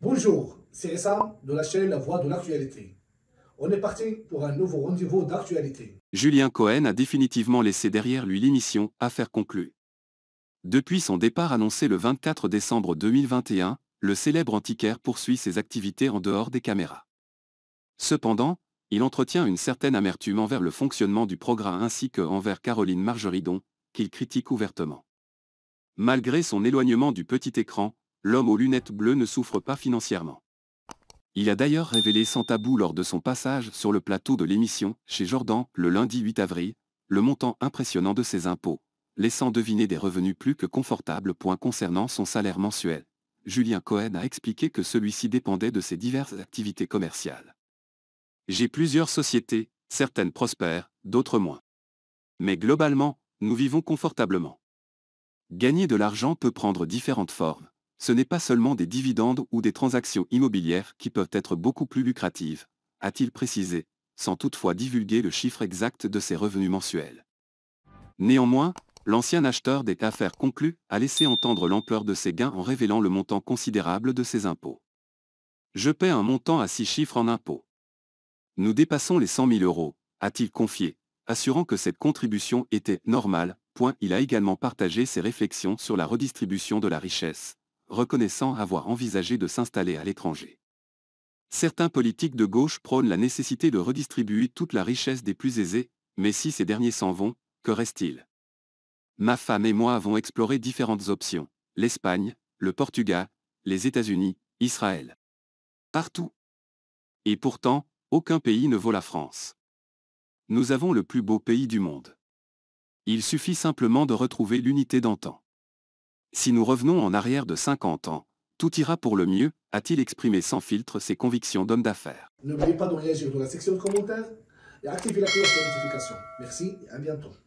Bonjour, c'est Essa de la chaîne La Voix de l'actualité. On est parti pour un nouveau rendez-vous d'actualité. Julien Cohen a définitivement laissé derrière lui l'émission affaire conclue. Depuis son départ annoncé le 24 décembre 2021, le célèbre antiquaire poursuit ses activités en dehors des caméras. Cependant, il entretient une certaine amertume envers le fonctionnement du programme ainsi que envers Caroline Margeridon, qu'il critique ouvertement. Malgré son éloignement du petit écran, l'homme aux lunettes bleues ne souffre pas financièrement. Il a d'ailleurs révélé sans tabou lors de son passage sur le plateau de l'émission, chez Jordan, le lundi 8 avril, le montant impressionnant de ses impôts, laissant deviner des revenus plus que confortables point concernant son salaire mensuel. Julien Cohen a expliqué que celui-ci dépendait de ses diverses activités commerciales. J'ai plusieurs sociétés, certaines prospèrent, d'autres moins. Mais globalement, nous vivons confortablement. Gagner de l'argent peut prendre différentes formes. Ce n'est pas seulement des dividendes ou des transactions immobilières qui peuvent être beaucoup plus lucratives, a-t-il précisé, sans toutefois divulguer le chiffre exact de ses revenus mensuels. Néanmoins, l'ancien acheteur des affaires conclues a laissé entendre l'ampleur de ses gains en révélant le montant considérable de ses impôts. Je paie un montant à six chiffres en impôts. Nous dépassons les 100 000 euros, a-t-il confié, assurant que cette contribution était normale. Point. Il a également partagé ses réflexions sur la redistribution de la richesse, reconnaissant avoir envisagé de s'installer à l'étranger. Certains politiques de gauche prônent la nécessité de redistribuer toute la richesse des plus aisés, mais si ces derniers s'en vont, que reste-t-il Ma femme et moi avons exploré différentes options, l'Espagne, le Portugal, les États-Unis, Israël. Partout. Et pourtant, aucun pays ne vaut la France. Nous avons le plus beau pays du monde. Il suffit simplement de retrouver l'unité d'antan. Si nous revenons en arrière de 50 ans, tout ira pour le mieux, a-t-il exprimé sans filtre ses convictions d'homme d'affaires. N'oubliez pas de réagir dans la section de commentaires et activez la cloche de notification. Merci et à bientôt.